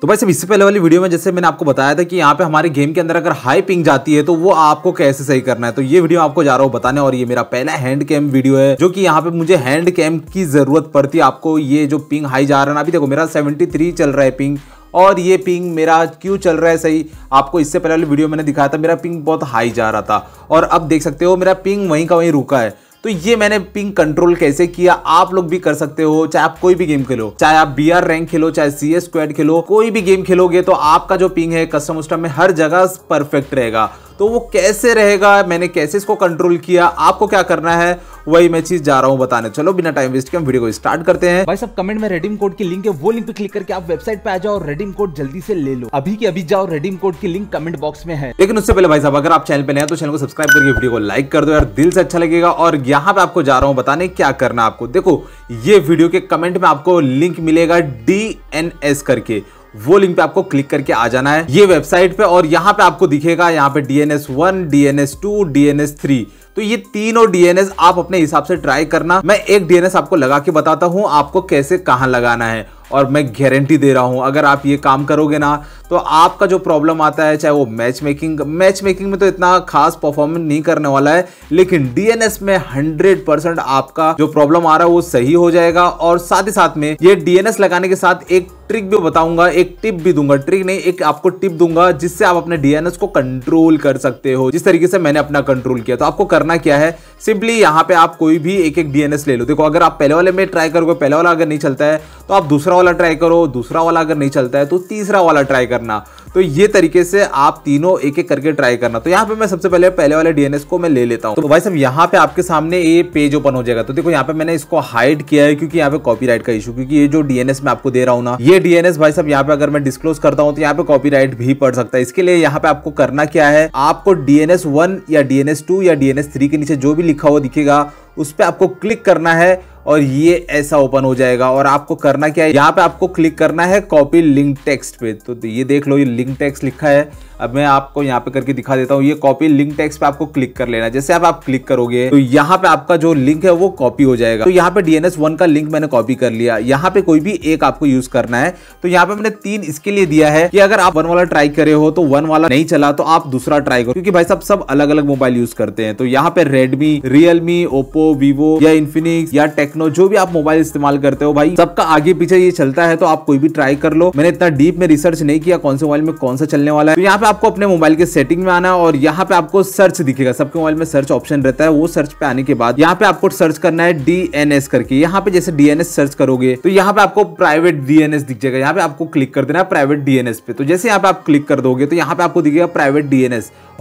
तो भाई सब इससे पहले वाली वीडियो में जैसे मैंने आपको बताया था कि यहाँ पे हमारे गेम के अंदर अगर हाई पिंग जाती है तो वो आपको कैसे सही करना है तो ये वीडियो आपको जा रहा हूँ बताने और ये मेरा पहला हैंड कैम वीडियो है जो कि यहाँ पे मुझे हैंड कैम की जरूरत पड़ती है आपको ये जो पिंग हाई जा रहा है ना अभी देखो मेरा सेवेंटी चल रहा है पिंग और ये पिंग मेरा क्यों चल रहा है सही आपको इससे पहले वाली वीडियो मैंने दिखाया था मेरा पिंग बहुत हाई जा रहा था और अब देख सकते हो मेरा पिंग वहीं का वहीं रुका है तो ये मैंने पिंग कंट्रोल कैसे किया आप लोग भी कर सकते हो चाहे आप कोई भी गेम खेलो चाहे आप बी रैंक खेलो चाहे सी एस खेलो कोई भी गेम खेलोगे तो आपका जो पिंग है कस्टम उस्टम में हर जगह परफेक्ट रहेगा तो वो कैसे रहेगा मैंने कैसे इसको कंट्रोल किया आपको क्या करना है वही मैं चीज जा रहा हूँ बताने चलो बिना टाइम वेस्ट के हम वीडियो को स्टार्ट करते हैं भाई सब कमेंट में रेडीम कोड की लिंक है वो लिंक पे क्लिक करके आप वेबसाइट पे आ जाओ रेडीम कोड जल्दी से ले लो अभी की अभी जाओ रेडीम कोड की लिंक कमेंट बॉक्स में है लेकिन उससे पहले भाई साहब अगर आप चैनल पे नया तो चैनल को सब्सक्राइब करके वीडियो को लाइक कर दो यार दिल से अच्छा लगेगा और यहाँ पे आपको जा रहा हूँ बताने क्या करना आपको देखो ये वीडियो के कमेंट में आपको लिंक मिलेगा डी करके वो लिंक पे आपको क्लिक करके आ जाना है ये वेबसाइट पे और यहाँ पे आपको दिखेगा यहाँ पे DNS one DNS two DNS three तो ये तीनों डीएनएस आप अपने हिसाब से ट्राई करना मैं एक डीएनएस आपको लगा के बताता हूँ आपको कैसे कहाँ लगाना है और मैं गारंटी दे रहा हूँ अगर आप ये काम करोगे ना तो आपका जो प्रॉब्लम आता है चाहे वो मैच मेकिंग मैच मेकिंग में तो इतना खास परफॉर्मेंस नहीं करने वाला है लेकिन डीएनएस में हंड्रेड परसेंट आपका जो प्रॉब्लम आ रहा है वो सही हो जाएगा और साथ ही साथ में ये डीएनएस लगाने के साथ एक ट्रिक भी बताऊंगा एक टिप भी दूंगा ट्रिक नहीं एक आपको टिप दूंगा जिससे आप अपने डीएनएस को कंट्रोल कर सकते हो जिस तरीके से मैंने अपना कंट्रोल किया तो आपको करना क्या है सिंपली यहाँ पे आप कोई भी एक एक डीएनएस ले लो देखो अगर आप पहले वाले में ट्राई करोगे पहले वाला अगर नहीं चलता है तो आप दूसरा वाला ट्राई करो दूसरा वाला अगर नहीं चलता है तो तीसरा वाला ट्राई करो करना तो ये तरीके से आप तीनों एक एक करके ट्राई करना तो यहाँ पे मैं सबसे पहले पहले वाले डीएनएस को मैं ले लेता हूँ तो भाई साहब यहाँ पे आपके सामने ये पेज ओपन हो जाएगा तो देखो यहाँ पे मैंने इसको हाइड किया है क्योंकि यहाँ पे कॉपी का इशू क्योंकि ये जो डीएनएस मैं आपको दे रहा हूँ ना ये डीएनएस भाई साहब यहाँ पे अगर मैं डिस्कलोज करता हूँ तो यहाँ पे कॉपी भी पड़ सकता है इसके लिए यहाँ पे आपको करना क्या है आपको डीएनएस वन या डीएनएस टू या डीएनएस थ्री के नीचे जो भी लिखा हुआ दिखेगा उस पर आपको क्लिक करना है और ये ऐसा ओपन हो जाएगा और आपको करना क्या है यहाँ पे आपको क्लिक करना है कॉपी लिंक टेक्स्ट पे तो, तो ये देख लो ये लिंक टेक्स्ट लिखा है अब मैं आपको यहाँ पे करके दिखा देता हूँ ये कॉपी लिंक टेक्स्ट पे आपको क्लिक कर लेना जैसे आप आप क्लिक करोगे तो यहाँ पे आपका जो लिंक है वो कॉपी हो जाएगा तो यहाँ पे डीएनएस वन का लिंक मैंने कॉपी कर लिया यहाँ पे कोई भी एक आपको यूज करना है तो यहाँ पे मैंने तीन इसके लिए दिया है कि अगर आप वन वाला ट्राई करे हो तो वन वाला नहीं चला तो आप दूसरा ट्राई करो क्योंकि भाई साहब सब अलग अलग मोबाइल यूज करते हैं तो यहाँ पे रेडमी रियलमी ओप्पो वीवो या इन्फिनिक्स या टेक्स टेक्नो जो भी आप मोबाइल इस्तेमाल करते हो भाई सबका आगे पीछे ये चलता है तो आप कोई भी ट्राई कर लो मैंने इतना डीप में रिसर्च नहीं किया कौन से मोबाइल में कौन सा चलने वाला है तो यहाँ पे आपको अपने मोबाइल के सेटिंग में आना है और यहाँ पे आपको सर्च दिखेगा सबके मोबाइल में सर्च ऑप्शन रहता है वो सर्च पे आने के बाद यहाँ पे आपको सर्च करना है डी करके यहाँ पे जैसे डी सर्च करोगे तो यहाँ पे आपको प्राइवेट डीएनएस दिख जाएगा यहाँ पे आपको क्लिक कर देना है प्राइवेट डी पे तो जैसे यहाँ पे आप क्लिक कर दोगे तो यहाँ पे आपको दिखेगा प्राइवेट डी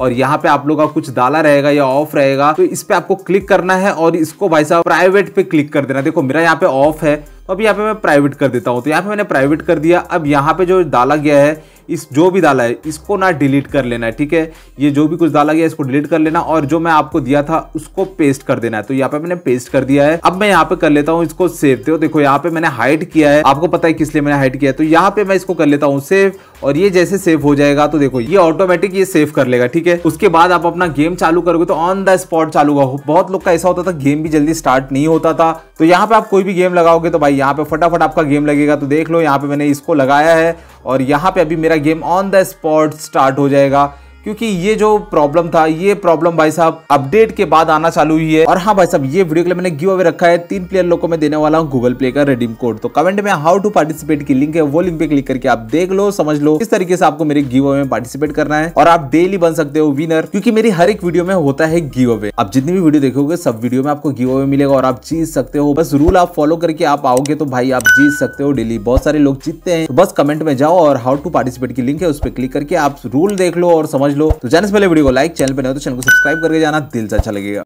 और यहाँ पे आप लोग का कुछ डाला रहेगा या ऑफ रहेगा तो इस पे आपको क्लिक करना है और इसको भाई साहब प्राइवेट पे क्लिक कर कर देना देखो मेरा यहाँ पे ऑफ है तो अब यहाँ पे मैं प्राइवेट कर देता हूँ तो यहाँ पे मैंने प्राइवेट कर दिया अब यहाँ पे जो डाला गया है इस जो भी डाला है इसको ना डिलीट कर लेना है ठीक है ये जो भी कुछ डाला गया इसको डिलीट कर लेना और जो मैं आपको दिया था उसको पेस्ट कर देना है तो यहाँ पे मैंने पेस्ट कर दिया है अब मैं यहाँ पे कर लेता हूँ इसको सेव तो देखो यहाँ पे मैंने हाइड किया है आपको पता है किस लिए मैंने हाइड किया है तो यहाँ पे मैं इसको कर लेता हूँ सेव और ये जैसे सेव हो जाएगा तो देखो ये ऑटोमेटिक ये सेव कर लेगा ठीक है उसके बाद आप अपना गेम चालू करोगे तो ऑन द स्पॉट चालू हो बहुत लोग का ऐसा होता था गेम भी जल्दी स्टार्ट नहीं होता था तो यहाँ पे आप कोई भी गेम लगाओगे तो भाई भाई यहाँ पे फटाफट आपका गेम लगेगा तो देख लो यहाँ पे मैंने इसको लगाया है और यहाँ पे अभी मेरा game on the spot start हो जाएगा क्योंकि ये जो प्रॉब्लम था ये प्रॉब्लम भाई साहब अपडेट के बाद आना चालू हुई है और हाँ भाई साहब ये वीडियो के लिए मैंने गिव अवे रखा है तीन प्लेयर लोग को मैं देने वाला हूँ गूगल प्ले का रेडीम कोड तो कमेंट में हाउ टू पार्टिसिपेट की लिंक है वो लिंक पे क्लिक करके आप देख लो समझ लो इस तरीके से आपको मेरे गिव अवे में पार्टिसिपेट करना है और आप डेली बन सकते हो विनर क्योंकि मेरी हर एक वीडियो में होता है गिव अवे आप जितनी भी वीडियो देखोगे सब वीडियो में आपको गिव अवे मिलेगा और आप जीत सकते हो बस रूल आप फॉलो करके आप आओगे तो भाई आप जीत सकते हो डेली बहुत सारे लोग जीतते हैं तो बस कमेंट में जाओ और हाउ टू पार्टिसिपेट की लिंक है उस पर क्लिक करके आप रूल देख लो और समझ लो तो जाने से पहले वीडियो को लाइक चैनल पर नहीं तो चैनल को सब्सक्राइब करके जाना दिल से अच्छा लगेगा